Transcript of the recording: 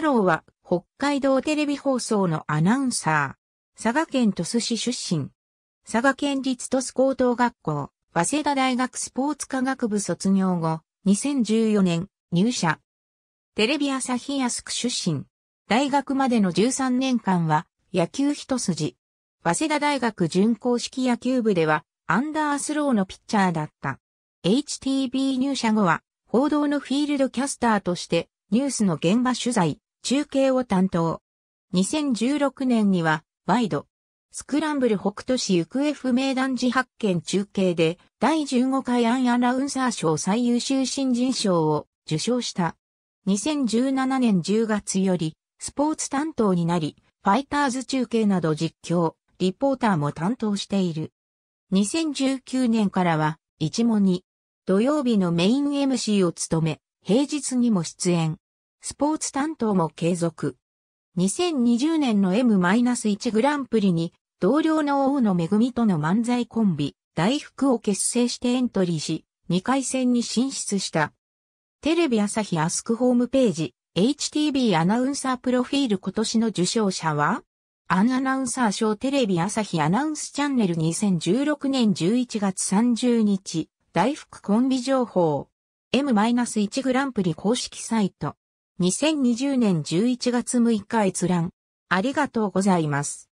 ローは北海道テレビ放送のアナウンサー、佐賀県鳥栖市出身、佐賀県立鳥栖高等学校、早稲田大学スポーツ科学部卒業後、2014年入社。テレビ朝日安区出身。大学までの13年間は野球一筋。早稲田大学準航式野球部ではアンダースローのピッチャーだった。HTB 入社後は報道のフィールドキャスターとしてニュースの現場取材、中継を担当。2016年には、ワイド、スクランブル北斗市行方不明男児発見中継で、第15回アンアナウンサー賞最優秀新人賞を受賞した。2017年10月より、スポーツ担当になり、ファイターズ中継など実況、リポーターも担当している。2019年からは、一問に、土曜日のメイン MC を務め、平日にも出演。スポーツ担当も継続。2020年の M-1 グランプリに、同僚の大野恵との漫才コンビ、大福を結成してエントリーし、2回戦に進出した。テレビ朝日アスクホームページ、HTB アナウンサープロフィール今年の受賞者はアンアナウンサー賞テレビ朝日アナウンスチャンネル2016年11月30日、大福コンビ情報、M-1 グランプリ公式サイト。2020年11月6日閲覧。ありがとうございます。